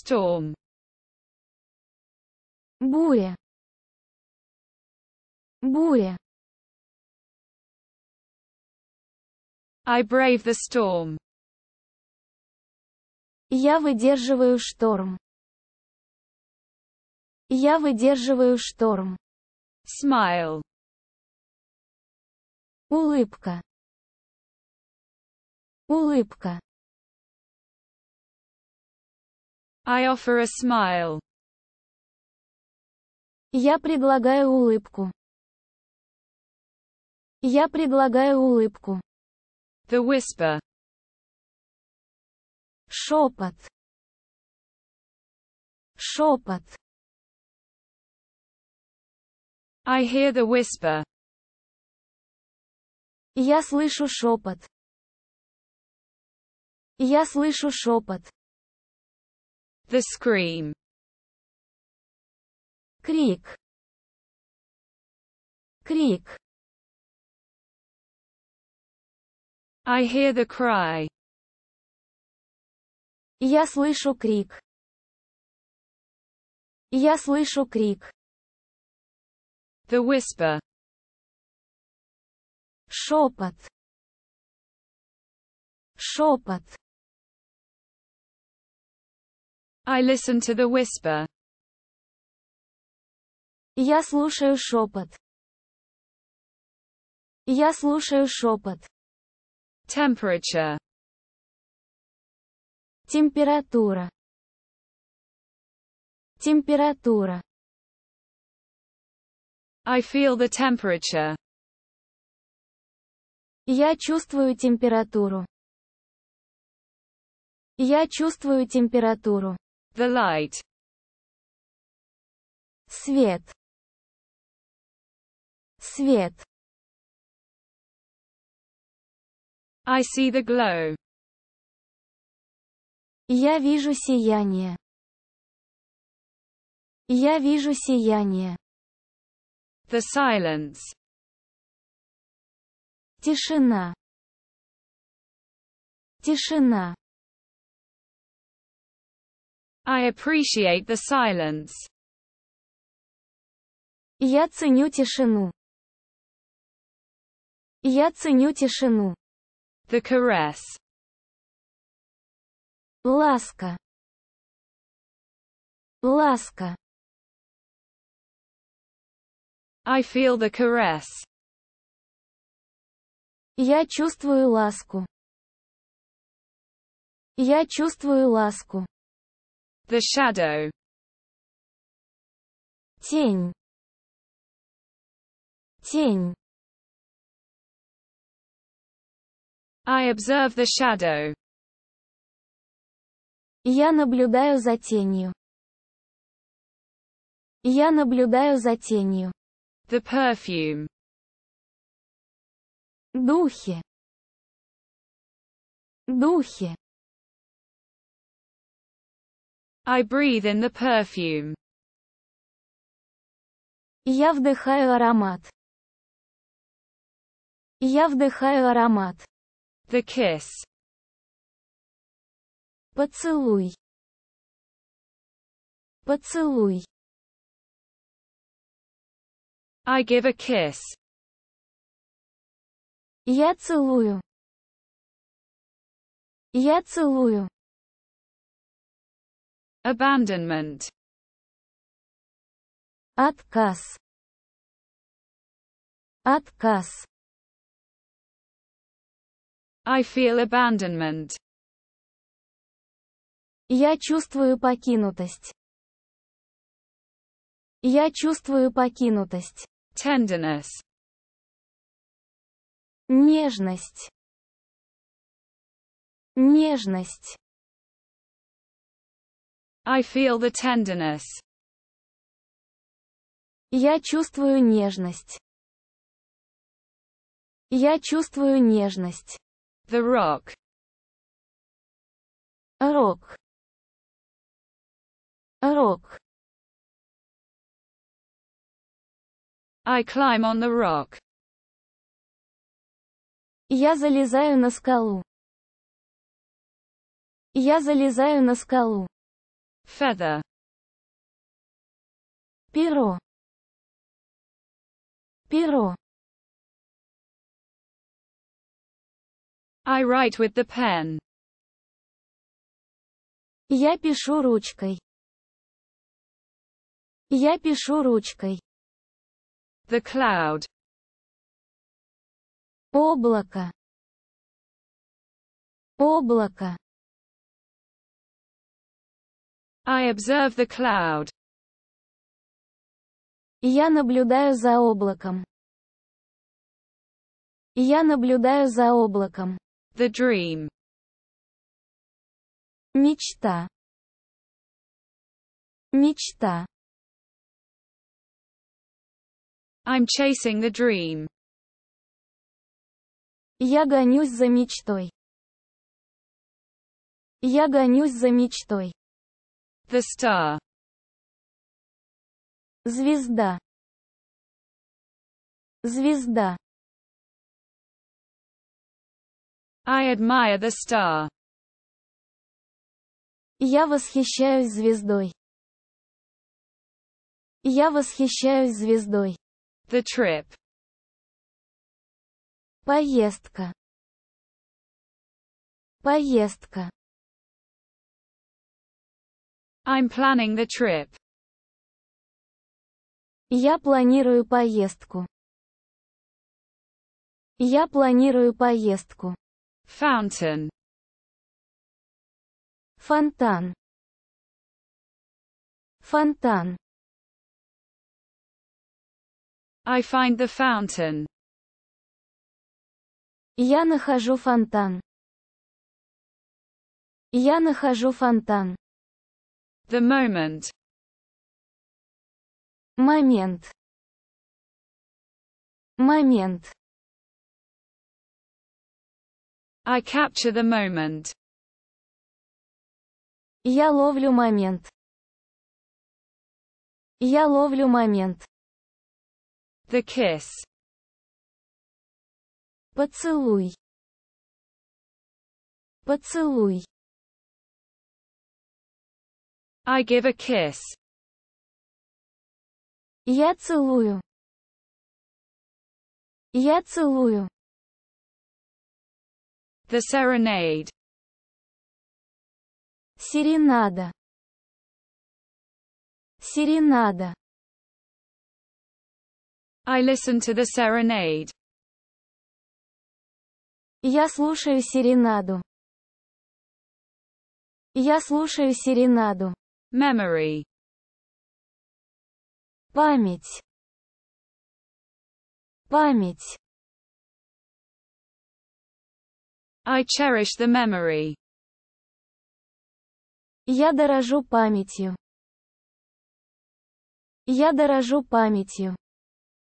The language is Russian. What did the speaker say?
Storm. Буря. Буря. I brave the storm. Я выдерживаю шторм. Я выдерживаю шторм. Smile. Улыбка. Улыбка. I offer a smile. Я предлагаю улыбку. Я предлагаю улыбку. The whisper. Шепот. Шепот. I hear the whisper. Я слышу шепот. Я слышу шепот. The scream. Крик. Крик. I hear the cry. Я слышу крик. Я слышу крик. The whisper. Шепот. Шепот. I listen to the whisper. Я слушаю шепот. Я слушаю шепот. Temperature. Температура. Температура. I feel the temperature. Я чувствую температуру. Я чувствую температуру. The light. Свет. Свет. I see the glow. Я вижу сияние. Я вижу сияние. The silence. Тишина. Тишина. I appreciate the silence. Я ценю тишину. Я ценю тишину. The caress. Ласка. Ласка. I feel the caress. Я чувствую ласку. Я чувствую ласку. The shadow. Тень. Тень. I observe the shadow. Я наблюдаю за тенью. Я наблюдаю за тенью. The perfume. Духи. Духи. I breathe in the perfume. Я вдыхаю аромат. Я вдыхаю аромат. The kiss. Поцелуй. Поцелуй. I give a kiss. Я целую. Я целую. abandonment, отказ, отказ. I feel abandonment. Я чувствую покинутость. Я чувствую покинутость. Tenderness. Нежность. Нежность. I feel the tenderness. Я чувствую нежность. Я чувствую нежность. The rock. Рок. Рок. I climb on the rock. Я залезаю на скалу. Я залезаю на скалу feather перо перо I write with the pen. Я пишу ручкой. Я пишу ручкой. The cloud. Облако. Облако. I observe the cloud. Я наблюдаю за облаком. Я наблюдаю за облаком. The dream. Мечта. Мечта. I'm chasing the dream. Я гонюсь за мечтой. Я гонюсь за мечтой. The star. Звезда. Звезда. I admire the star. Я восхищаюсь звездой. Я восхищаюсь звездой. The trip. Поездка. Поездка. I'm planning the trip. Я планирую поездку. Я планирую поездку. Fountain. Фонтан. Фонтан. I find the fountain. Я нахожу фонтан. Я нахожу фонтан. The moment. Момент. Момент. I capture the moment. Я ловлю момент. Я ловлю момент. The kiss. Поцелуй. Поцелуй. I give a kiss. Я целую. Я целую. The serenade. Серенада. Серенада. I listen to the serenade. Я слушаю серенаду. Я слушаю серенаду memory память память I cherish the memory. Я дорожу памятью. Я дорожу памятью.